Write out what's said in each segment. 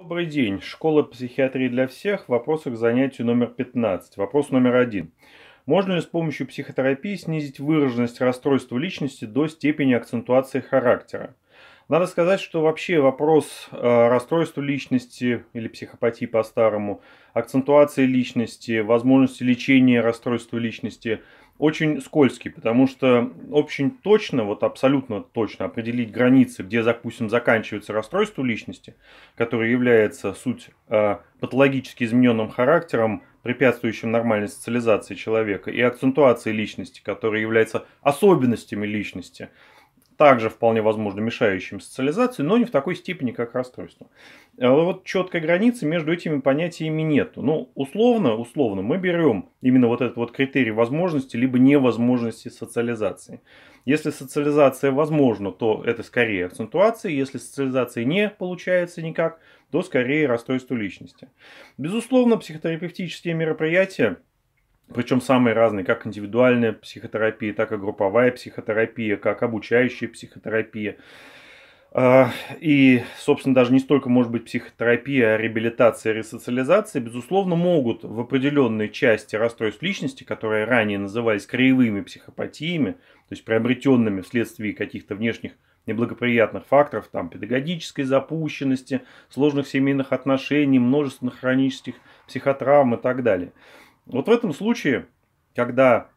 Добрый день. Школа психиатрии для всех. Вопросы к занятию номер 15. Вопрос номер один. Можно ли с помощью психотерапии снизить выраженность расстройства личности до степени акцентуации характера? Надо сказать, что вообще вопрос э, расстройства личности или психопатии по-старому, акцентуации личности, возможности лечения расстройства личности очень скользкий, потому что очень точно, вот абсолютно точно определить границы, где, допустим, заканчивается расстройство личности, которое является суть э, патологически измененным характером, препятствующим нормальной социализации человека, и акцентуации личности, которая является особенностями личности – также вполне возможно мешающим социализации, но не в такой степени, как расстройство. Э, вот четкой границы между этими понятиями нет. Ну, условно, условно мы берем именно вот этот вот критерий возможности либо невозможности социализации. Если социализация возможна, то это скорее акцентуация, если социализация не получается никак, то скорее расстройство личности. Безусловно, психотерапевтические мероприятия – причем самые разные, как индивидуальная психотерапия, так и групповая психотерапия, как обучающая психотерапия. А, и, собственно, даже не столько может быть психотерапия, а реабилитация, ресоциализация, безусловно, могут в определенной части расстройств личности, которые ранее назывались краевыми психопатиями, то есть приобретенными вследствие каких-то внешних неблагоприятных факторов, там, педагогической запущенности, сложных семейных отношений, множественных хронических психотравм и так далее – вот в этом случае, когда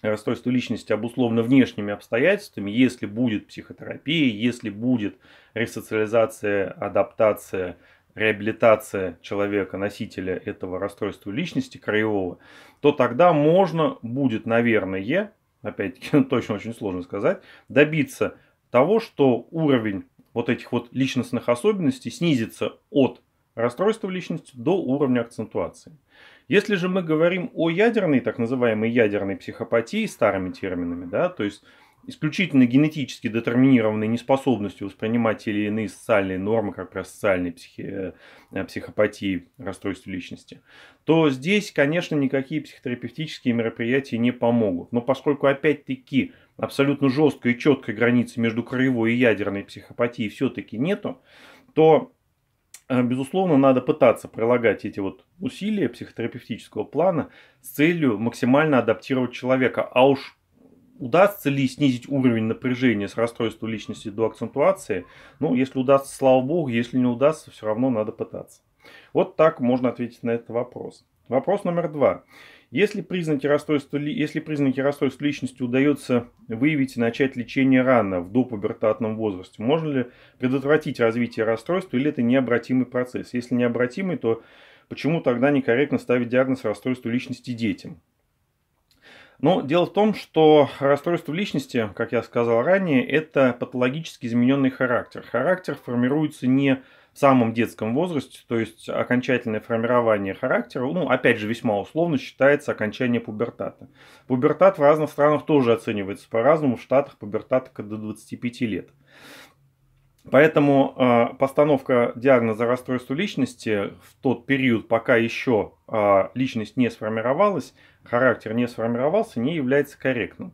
расстройство личности обусловлено внешними обстоятельствами, если будет психотерапия, если будет ресоциализация, адаптация, реабилитация человека, носителя этого расстройства личности краевого, то тогда можно будет, наверное, опять-таки точно очень сложно сказать, добиться того, что уровень вот этих вот личностных особенностей снизится от расстройства личности до уровня акцентуации. Если же мы говорим о ядерной, так называемой ядерной психопатии, старыми терминами, да, то есть исключительно генетически детерминированной неспособностью воспринимать те или иные социальные нормы, как про социальные психи... Э, психопатии, расстройств личности, то здесь, конечно, никакие психотерапевтические мероприятия не помогут. Но поскольку, опять-таки, абсолютно жесткой и четкой границы между краевой и ядерной психопатией все-таки нету, то Э, безусловно, надо пытаться прилагать эти вот усилия психотерапевтического плана с целью максимально адаптировать человека. А уж удастся ли снизить уровень напряжения с расстройства личности до акцентуации, ну, если удастся, слава богу, если не удастся, все равно надо пытаться. Вот так можно ответить на этот вопрос. Вопрос номер два. Если признаки, расстройства, если признаки расстройств личности удается выявить и начать лечение рано, в допубертатном возрасте, можно ли предотвратить развитие расстройства или это необратимый процесс? Если необратимый, то почему тогда некорректно ставить диагноз расстройства личности детям? Но ну, дело в том, что расстройство личности, как я сказал ранее, это патологически измененный характер. Характер формируется не в самом детском возрасте, то есть окончательное формирование характера, ну, опять же, весьма условно считается окончание пубертата. Пубертат в разных странах тоже оценивается по-разному, в Штатах пубертат до 25 лет. Поэтому э, постановка диагноза расстройства личности в тот период, пока еще э, личность не сформировалась, характер не сформировался, не является корректным.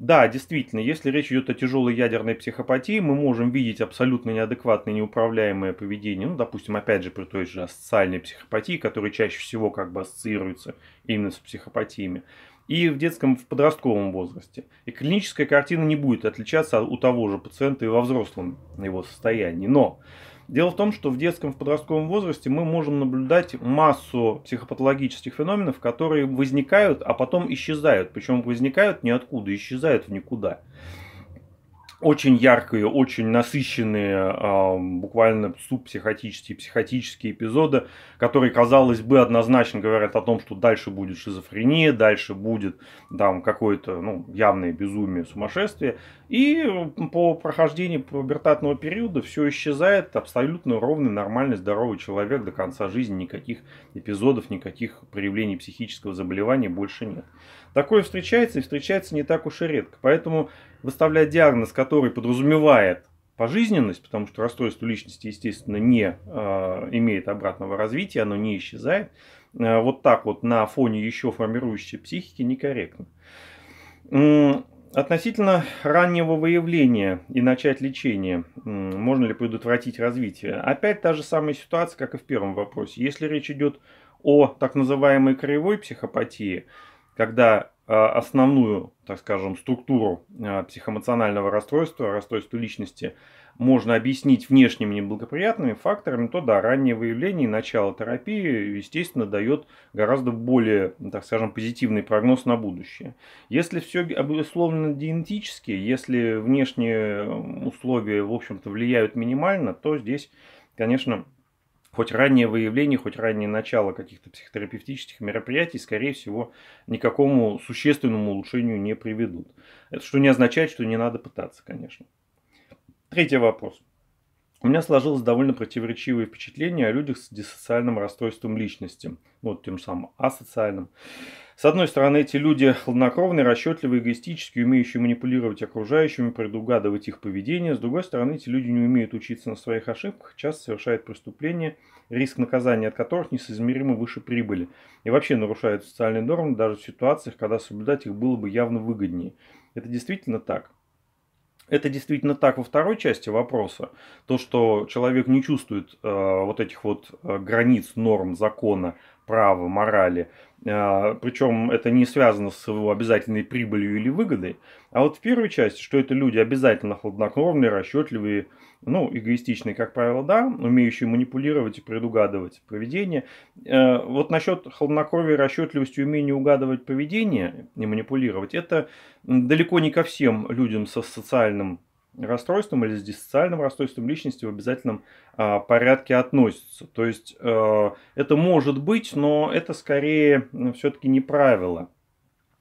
Да, действительно, если речь идет о тяжелой ядерной психопатии, мы можем видеть абсолютно неадекватное, неуправляемое поведение, ну, допустим, опять же, при той же социальной психопатии, которая чаще всего как бы ассоциируется именно с психопатиями, и в детском, в подростковом возрасте. И клиническая картина не будет отличаться у того же пациента и во взрослом его состоянии. Но Дело в том, что в детском, в подростковом возрасте мы можем наблюдать массу психопатологических феноменов, которые возникают, а потом исчезают. Причем возникают ниоткуда, исчезают в никуда очень яркие, очень насыщенные, а, буквально субпсихотические, психотические эпизоды, которые, казалось бы, однозначно говорят о том, что дальше будет шизофрения, дальше будет там какое-то ну, явное безумие, сумасшествие. И по прохождении пубертатного периода все исчезает, абсолютно ровный, нормальный, здоровый человек до конца жизни, никаких эпизодов, никаких проявлений психического заболевания больше нет. Такое встречается и встречается не так уж и редко. Поэтому Выставлять диагноз, который подразумевает пожизненность, потому что расстройство личности, естественно, не э, имеет обратного развития, оно не исчезает, э, вот так вот на фоне еще формирующей психики некорректно. Относительно раннего выявления и начать лечение, можно ли предотвратить развитие? Опять та же самая ситуация, как и в первом вопросе. Если речь идет о так называемой краевой психопатии, когда а, основную, так скажем, структуру а, психоэмоционального расстройства, расстройства личности, можно объяснить внешними неблагоприятными факторами, то да, раннее выявление и начало терапии, естественно, дает гораздо более, так скажем, позитивный прогноз на будущее. Если все обусловлено генетически, если внешние условия, в общем-то, влияют минимально, то здесь, конечно, хоть раннее выявление, хоть раннее начало каких-то психотерапевтических мероприятий, скорее всего, никакому существенному улучшению не приведут. Это что не означает, что не надо пытаться, конечно. Третий вопрос – у меня сложилось довольно противоречивое впечатление о людях с диссоциальным расстройством личности, вот тем самым асоциальным. С одной стороны, эти люди хладнокровные, расчетливые, эгоистические, умеющие манипулировать окружающими, предугадывать их поведение. С другой стороны, эти люди не умеют учиться на своих ошибках, часто совершают преступления, риск наказания от которых несоизмеримо выше прибыли. И вообще нарушают социальные нормы даже в ситуациях, когда соблюдать их было бы явно выгоднее. Это действительно так это действительно так во второй части вопроса. То, что человек не чувствует э, вот этих вот э, границ, норм, закона, права, морали. А, Причем это не связано с его обязательной прибылью или выгодой. А вот в первой части, что это люди обязательно хладнокровные, расчетливые, ну, эгоистичные, как правило, да, умеющие манипулировать и предугадывать поведение. Э, вот насчет хладнокровия, расчетливости, умения угадывать поведение и манипулировать, это далеко не ко всем людям со социальным расстройством или с диссоциальным расстройством личности в обязательном э, порядке относятся. То есть э, это может быть, но это скорее все-таки не правило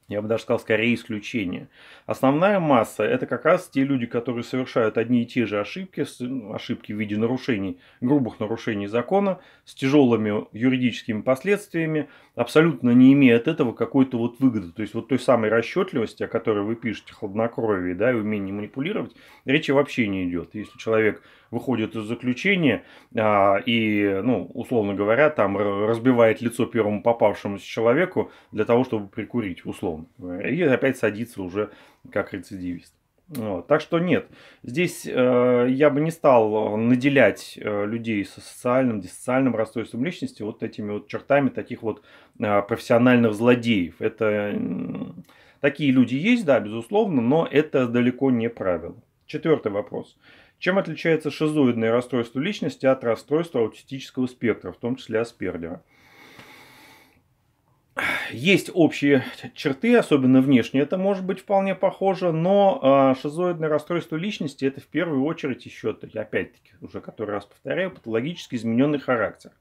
я бы даже сказал, скорее исключение. Основная масса – это как раз те люди, которые совершают одни и те же ошибки, ошибки в виде нарушений, грубых нарушений закона, с тяжелыми юридическими последствиями, абсолютно не имея от этого какой-то вот выгоды. То есть вот той самой расчетливости, о которой вы пишете, хладнокровие да, и умение манипулировать, речи вообще не идет. Если человек выходит из заключения а, и, ну, условно говоря, там разбивает лицо первому попавшемуся человеку для того, чтобы прикурить, условно. И опять садится уже как рецидивист. Вот. Так что нет, здесь э, я бы не стал э, наделять э, людей со социальным, диссоциальным расстройством личности вот этими вот чертами таких вот э, профессиональных злодеев. Это э, такие люди есть, да, безусловно, но это далеко не правило. Четвертый вопрос. Чем отличается шизоидное расстройство личности от расстройства аутистического спектра, в том числе Аспергера? Есть общие черты, особенно внешне это может быть вполне похоже, но а, шизоидное расстройство личности это в первую очередь еще, опять-таки, уже который раз повторяю, патологически измененный характер.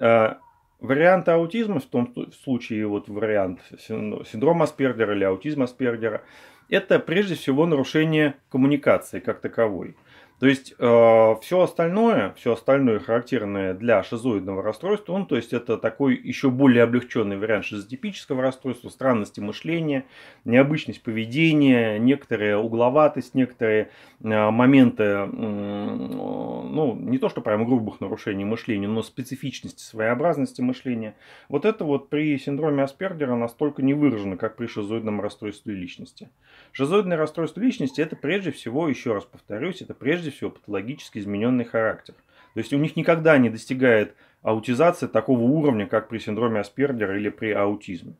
А, вариант аутизма, в том случае вот вариант синдрома Аспергера или аутизма Аспергера, это прежде всего нарушение коммуникации как таковой – то есть э, все остальное, все остальное характерное для шизоидного расстройства, ну, то есть это такой еще более облегченный вариант шизотипического расстройства, странности мышления, необычность поведения, некоторая угловатость, некоторые э, моменты, э, ну, не то что прям грубых нарушений мышления, но специфичности, своеобразности мышления. Вот это вот при синдроме Аспергера настолько не выражено, как при шизоидном расстройстве личности. Шизоидное расстройство личности это прежде всего, еще раз повторюсь, это прежде прежде всего патологически измененный характер. То есть у них никогда не достигает аутизация такого уровня, как при синдроме Аспергера или при аутизме.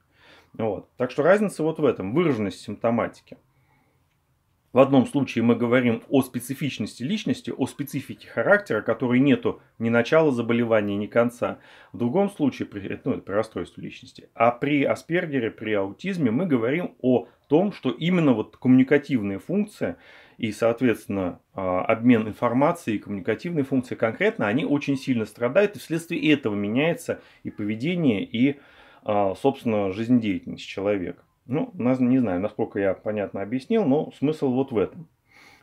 Вот. Так что разница вот в этом, выраженность симптоматики. В одном случае мы говорим о специфичности личности, о специфике характера, которой нету ни начала заболевания, ни конца. В другом случае, при, э, ну, это при расстройстве личности. А при аспергере, при аутизме мы говорим о том, что именно вот коммуникативная функция – и, соответственно, а, обмен информацией и коммуникативные функции конкретно, они очень сильно страдают, и вследствие этого меняется и поведение, и, а, собственно, жизнедеятельность человека. Ну, не знаю, насколько я понятно объяснил, но смысл вот в этом.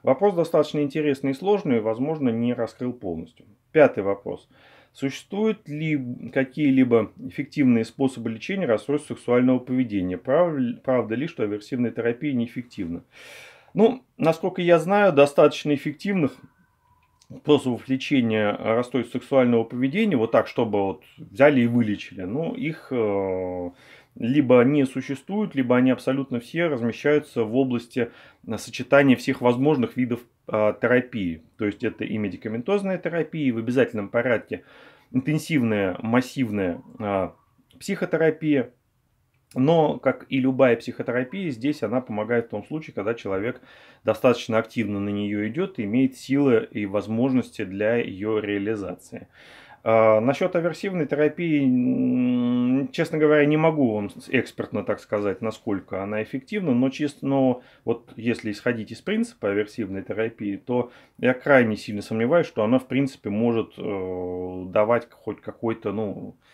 Вопрос достаточно интересный и сложный, и, возможно, не раскрыл полностью. Пятый вопрос. Существуют ли какие-либо эффективные способы лечения расстройств сексуального поведения? правда ли, что аверсивная терапия неэффективна? Ну, насколько я знаю, достаточно эффективных способов лечения расстройств сексуального поведения, вот так, чтобы вот взяли и вылечили, ну, их э, либо не существует, либо они абсолютно все размещаются в области э, сочетания всех возможных видов э, терапии. То есть это и медикаментозная терапия, и в обязательном порядке интенсивная, массивная э, психотерапия, но, как и любая психотерапия, здесь она помогает в том случае, когда человек достаточно активно на нее идет, имеет силы и возможности для ее реализации. А, насчет аверсивной терапии, честно говоря, не могу вам экспертно так сказать, насколько она эффективна, но чисто, но вот если исходить из принципа аверсивной терапии, то я крайне сильно сомневаюсь, что она в принципе может э, давать хоть какой-то, ну, э,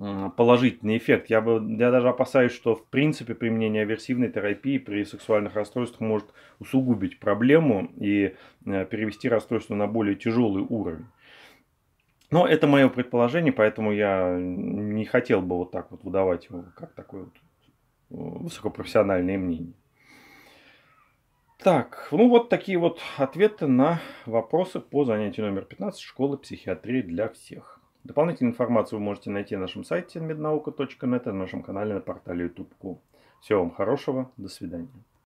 а, положительный эффект. Я, бы, я даже опасаюсь, что в принципе применение аверсивной терапии при сексуальных расстройствах может усугубить проблему и э, перевести расстройство на более тяжелый уровень. Но это мое предположение, поэтому я не хотел бы вот так вот выдавать его как такое вот э, высокопрофессиональное мнение. Так, ну вот такие вот ответы на вопросы по занятию номер 15 школы психиатрии для всех. Дополнительную информацию вы можете найти на нашем сайте mednauka.net и на нашем канале на портале YouTube. Всего вам хорошего, до свидания.